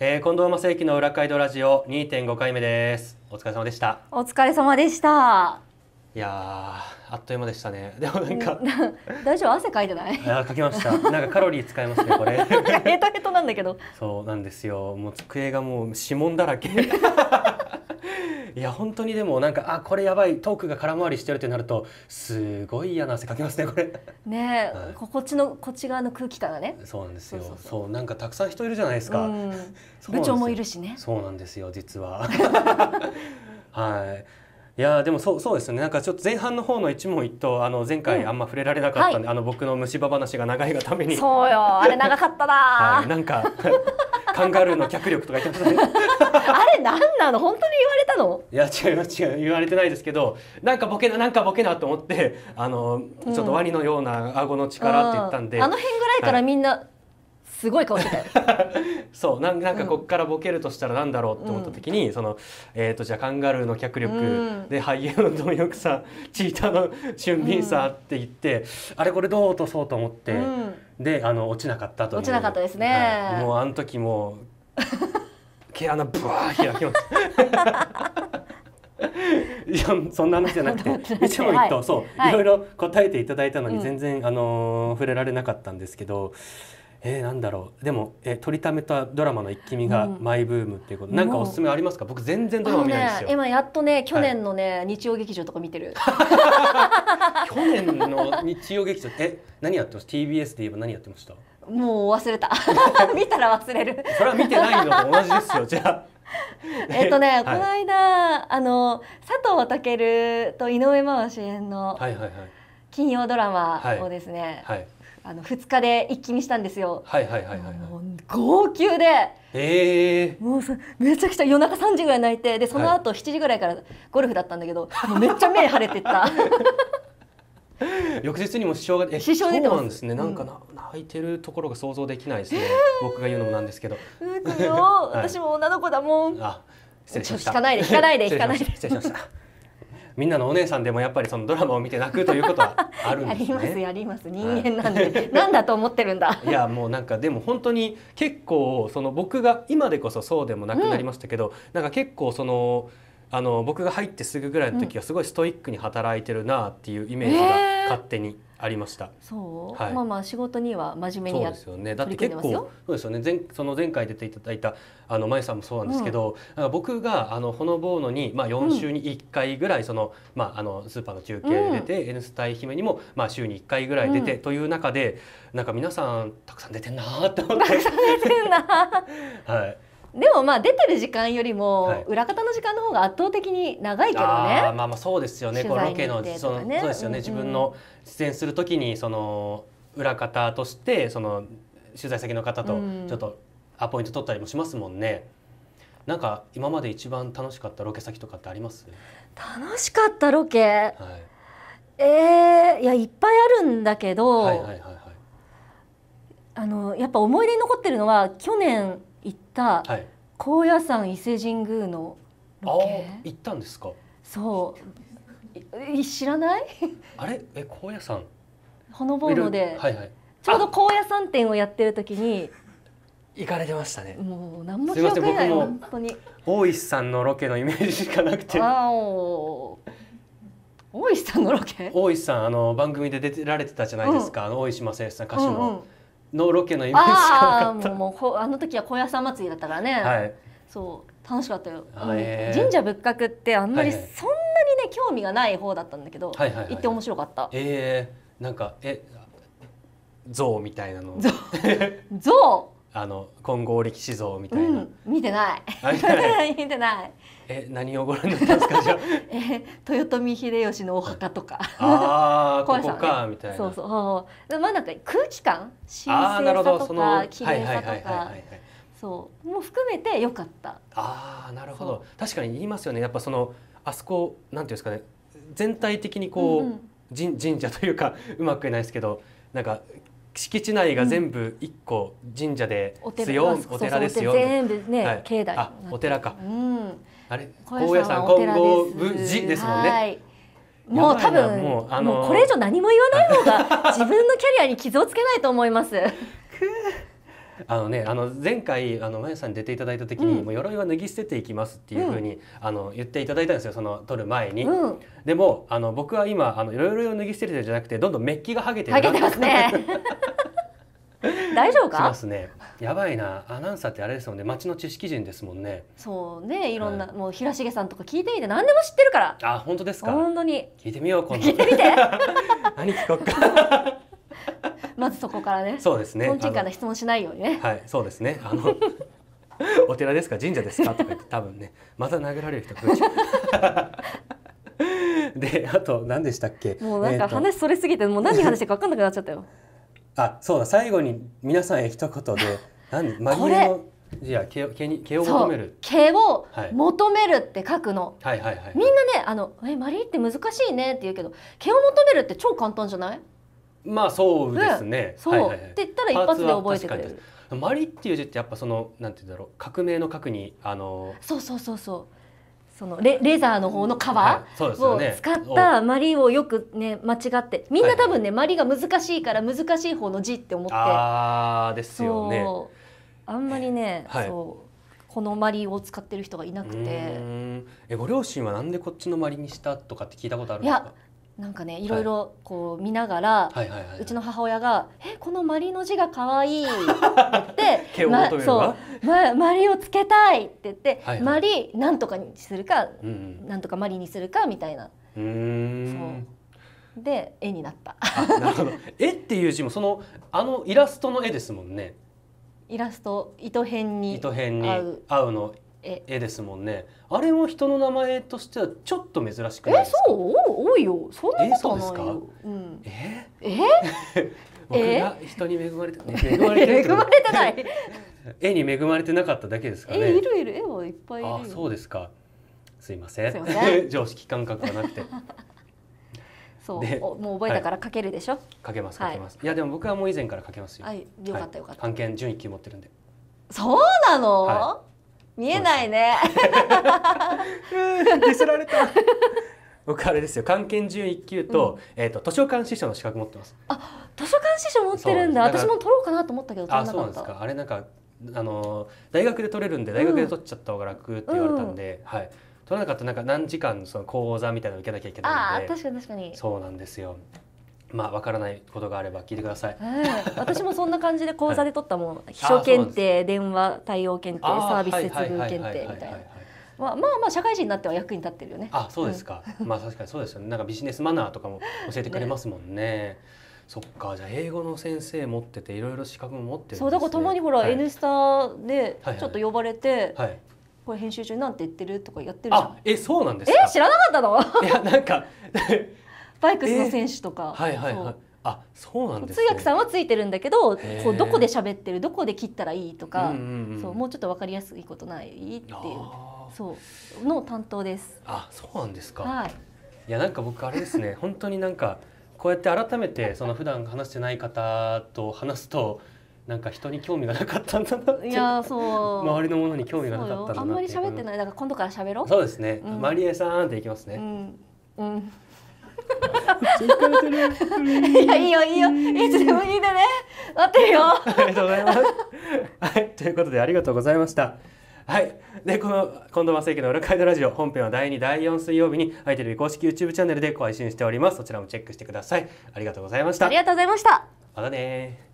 えー、近藤正幸の裏街道ラジオ2.5回目ですお疲れ様でしたお疲れ様でしたいやあっという間でしたね でもなんか 大丈夫汗かいてないあかきました なんかカロリー使いますねこれヘトヘトなんだけどそうなんですよもう机がもう指紋だらけいや本当にでもなんかあこれやばいトークが空回りしてるってなるとすごい嫌な汗かきますねこれね、はい、こっちのこっち側の空気感がねそうなんですよそうなんかたくさん人いるじゃないですか、うん、部長もいるしねそうなんですよ実ははいいやでもそうそうですねなんかちょっと前半の方の一問一答あの前回あんま触れられなかったんで、うんはい、あの僕の虫歯話が長いがためにそうよあれ長かったな、はい、なんか カンガルーの脚力とか言ってましたねれ何なの本当に言われたのいや違う違う言われてないですけどなんかボケななんかボケなと思ってあの、ちょっとワニのような顎の力って言ったんであの辺ぐらいからみんな、はい、すごい顔してたよ そうなんなんかこっからボケるとしたらなんだろうと思った時に、うん、その、えーと、じゃあカンガルーの脚力、うん、でハイエナの貪欲さチーターの俊敏さって言って、うん、あれこれどう落とそうと思って、であの落ちなかったと落ちなかったですね、はい、もうあの時も 毛穴ぶわー開きます いやそんな話じゃなくて一問一答、はそう、い、ろいろ答えていただいたのに全然、あの触れられなかったんですけどえなんだろうでも、えりためたドラマの一気見がマイブームっていうこと、なんかおすすめありますか僕全然ドラマ見ないし。ですよ、今やっとね去年のね、日曜劇場とか見てる 去年の日曜劇場え何やってます TBS で言えば何やってましたもう忘れた 見たら忘れるそれは見てないのと同じですよじゃあ えっとね、はい、この間あの佐藤健と井上真央主演の金曜ドラマをですね、はいはい、あの2日で一気にしたんですよ。はいはいはいはい、号泣で、えー、もうめちゃくちゃ夜中3時ぐらい泣いてでその後7時ぐらいからゴルフだったんだけど、もうめっちゃ目腫れてった。翌日にも支障が支障出てますね。なんかな、泣いてるところが想像できないですね。僕が言うのもなんですけど。私も女の子だもん。あ、失礼しました。引かないで引かないで引かないで。失礼しました。みんなのお姉さんでもやっぱりそのドラマを見て泣くということはあるんですね。ありますやります人間なんで、なんだと思ってるんだ。いやもうなんかでも本当に結構その僕が今でこそそうでもなくなりましたけど、なんか結構その。あの僕が入ってすぐぐらいの時はすごいストイックに働いてるなっていうイメージが勝手にありました。そう、はい、まあまあ仕事には真面目にやってますよ。ね、だって結構そうですよね。前その前回出ていただいたあのまゆさんもそうなんですけど、うん、僕があのほのぼのにまあ4週に1回ぐらいその、うん、まああのスーパーの中継出て、うん、N スタイ姫にもまあ週に1回ぐらい出てという中で、うん、なんか皆さんたくさん出てんなーって思って。たくさん出てんな。はい。でもまあ出てる時間よりも裏方の時間の方が圧倒的に長いけどね。あまあまあそうですよね。ねこのロケのそのそうですよね、うん自分の出演するときにその裏方としてその取材先の方とちょっとアポイント取ったりもしますもんね。うん、なんか今まで一番楽しかったロケ先とかってあります？楽しかったロケ。はい、えー、いやいっぱいあるんだけど。はいはいはいはい。あのやっぱ思い出に残ってるのは去年。行った高野山伊勢神宮のロケ行ったんですかそう 知らないあれえ高野山ほのぼので、はいはい、ちょうど高野山店をやってる時に行かれてましたねもう何も記憶ない本当に大石さんのロケのイメージしかなくて大石さんのロケ大石さんあの番組で出てられてたじゃないですか、うん、あの大石正義さん歌手の、うんうんのロケのイメージああもうもうあの時は高野山祭りだったからね、はい、そう楽しかったよ、神社仏閣ってあんまりそんなにね興味がない方だったんだけど、はいはいはい、行って面白かった、えー、なんかえ象みたいなの象 あの金剛力士像みたいな、うん、見てない見てない え何をご覧になったんですかじゃ え豊臣秀吉のお墓とかああ ここか、みたいなそうそうまあなんか空気感神聖さとかいはい、はい。そうもう含めて良かったああなるほど確かに言いますよねやっぱそのあそこなんていうんですかね全体的にこう、うんうん、神神社というかうまくいないですけどなんか敷地内が全部一個神社ですよ、うん、お寺ですよ全部ね、はい、境内あお寺か、うん、あれ高野山金剛寺ですもんね、はいもう多分もう,、あのー、これ以上何も言わない方が 自分のキャリアに傷をつけないと思います。あのね、あの前回あのまやさんに出ていただいた時に、うん、もう鎧は脱ぎ捨てていきますっていうふうに、ん、あの言っていただいたんですよその取る前に、うん、でもあの僕は今あの鎧を脱ぎ捨てるじゃなくてどんどんメッキがはげてるなってますね 大丈夫か。そうすね。やばいな、アナウンサーってあれですもんね、町の知識人ですもんね。そうね、いろんな、はい、もう平重さんとか聞いてみて、何でも知ってるから。あ、本当ですか。本当に。聞いてみよう、今度。聞いてみて。何聞こうか。まずそこからね。そうですね。本人から質問しないようにね。はい、そうですね。あの。お寺ですか神社ですかとか言って多分ねまた殴られる人来るでしょであと何でしたっけもうなんか話それすぎてもう何話してか分かんなくなっちゃったよあそうだ最後に皆さんへ一言で 何マリエのじゃあ毛毛毛を求める毛を求めるって書くの、はい、はいはいはいみんなねあのえマリエって難しいねって言うけど毛を求めるって超簡単じゃないまあそうですね、そう、はいはい、って言ったら一発で覚えてくれるマリっていう字ってやっぱそのなんて言うんだろう革命の核にあのそうそうそうそうそのレレザーの方の皮を使ったまりをよくね間違ってみんな多分ねまりが難しいから難しい方の字って思ってあですよねあんまりね、はい、そうこのまりを使ってる人がいなくてえご両親はなんでこっちのまりにしたとかって聞いたことあるんですかいやなんかねいろいろこう見ながら、うちの母親が「えこのマリの字が可愛いって言って、ま、そうま「マリをつけたい」って言って「マリなんとかにするか、うなんとかマリにするか」みたいな。うそうで絵になったなるほど 絵っていう字もそのあのイラストの絵ですもんね。イラスト糸編に糸編に合うの絵ですもんねあれも人の名前としてはちょっと珍しくないですかえそう多いよそんなことないよ、ええ？うんええ 僕が人に恵まれて、ね、恵まれて恵まれてない 絵に恵まれてなかっただけですかねいるいる絵はいっぱいいるあそうですかすいません常識感覚がなくてそうもう覚えたから書けるでしょ、はい、けます書けます、い、やでも僕はもう以前から書けますよはいよかったよかった、はい、順位決持ってるんでそうなの、はい見えないねディ られた僕あれですよ漢検準一級とうん、えーと、図書館司書の資格持ってますあ図書館司書持ってるんだ私も取ろうかなと思ったけど取らなかったあれなんかあの大学で取れるんで大学で取っちゃった方が楽って言われたんで、うん、はい取らなかったなんか何時間その講座みたいなの受けなきゃいけないんであ確かに確かにそうなんですよまあ、わからないことがあれば聞いてください。はい、私もそんな感じで講座で取ったもん、はい、秘書検定、電話対応検定、サービス接遇検定みたいな。まあ、まあまあ社会人になっては役に立ってるよね。あ、そうですか。うん、まあ、確かにそうですよね。なんかビジネスマナーとかも教えてくれますもんね。ねそっかじゃあ英語の先生持ってていろいろ資格も持ってるんです、ね、そうだからたまにほら「N スタ」でちょっと呼ばれて、これ編集中なんて言ってるとかやってるえそうなんですかえ知らなかったの いやなんかバイクスの選手とか、はいはいはいあそうなん、ね、通訳さんはついてるんだけどこうどこで喋ってるどこで切ったらいいとか、うんうんうん、そうもうちょっとわかりやすいことないっていうそうの担当ですあそうなんですか、はい、いやなんか僕あれですね 本当になんかこうやって改めてその普段話してない方と話すとなんか人に興味がなかったんだないやそう周りのものに興味がなかったんだなあんまり喋ってないだから今度から喋ろうそうですね、うん、マリエさんっていきますね、うん、うんいやいいよいいよいつでもいいでね待ってるよありがとうございますはいということでありがとうございましたはいでこの近藤正幸の裏回イドラジオ本編は第2第4水曜日にアイテレビ公式 YouTube チャンネルで配信しておりますそちらもチェックしてくださいありがとうございましたありがとうございましたまたね